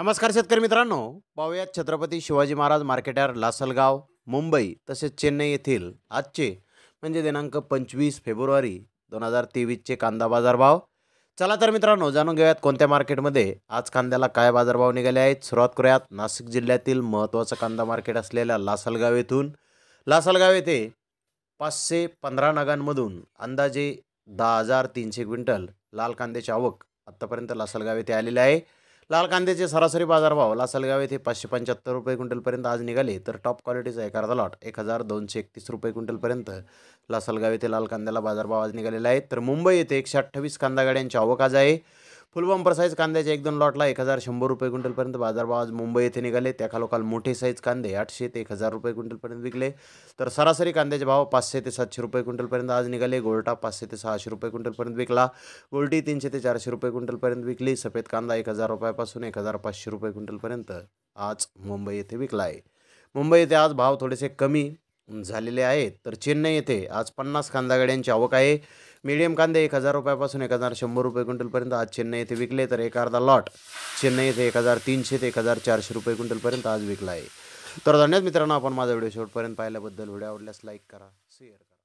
नमस्कार शेतकरी मित्रांनो पाहूयात छत्रपती शिवाजी महाराज मार्केटार लासलगाव मुंबई तसेच चेन्नई येथील आजचे म्हणजे दिनांक पंचवीस फेब्रुवारी दोन हजार तेवीसचे कांदा बाजारभाव चला तर मित्रांनो जाणून घेऊयात कोणत्या मार्केटमध्ये आज कांद्याला काय बाजारभाव निघाले आहेत सुरुवात करूयात नाशिक जिल्ह्यातील महत्त्वाचं कांदा मार्केट असलेल्या लासलगाव येथून लासलगाव येथे पाचशे पंधरा नगांमधून अंदाजे दहा हजार तीनशे क्विंटल लाल कांद्याची आवक आत्तापर्यंत लासलगाव येथे आलेले आहे लाल कांद्याचे सरासरी बाजारभाव लासलगाव येथे पाचशे पंच्याहत्तर रुपये क्विंटलपर्यंत आज निघाले तर टॉप क्वालिटीचा एक अर्धा लॉट एक हजार दोनशे एकतीस रुपये क्विंटलपर्यंत लासलगाव येथे लाल कांद्याला बाजारभाव आज निघालेला आहे तर मुंबई येथे एकशे अठ्ठावीस कांदा गाड्यांची आवक आज आहे फुलबंपर साईज कांद्याचे एक दोन लॉटला एक हजार शंभर रुपये क्विंटलपर्यंत भाव आज मुंबई येथे निघाले त्या खालोखाल मोठे साईज कांदे आठशे ते एक हजार रुपये क्विंटलपर्यंत विकले तर सरासरी कांद्याचे भाव पाचशे ते सातशे रुपये क्विंटलपर्यंत आज निघाले गोल्टा पाचशे ते सहाशे रुपये क्विंटलपर्यंत विकला गोल्टी तीनशे ते चारशे रुपये क्विंटलपर्यंत विकली सफेद कांदा एक हजार रुपयापासून एक हजार पाचशे रुपये क्विंटलपर्यंत आज मुंबई येथे विकला आहे मुंबई येथे आज भाव थोडेसे कमी झालेले आहेत तर चेन्नई येथे आज पन्नास कांदा गाड्यांची आवक आहे मीडियम कांदे एक हजार रुपयापासून एक हजार शंभर रुपये क्विंटलपर्यंत आज चेन्नई येथे विकले तर एक अर्धा लॉट चेन्नई येथे एक हजार तीनशे ते एक हजार चारशे रुपये क्विंटलपर्यंत आज विकला आहे तर धन्यवाद मित्रांनो आपण माझा व्हिडिओ शेवटपर्यंत पाहिल्याबद्दल व्हिडिओ आवडल्यास लाईक करा शेअर करा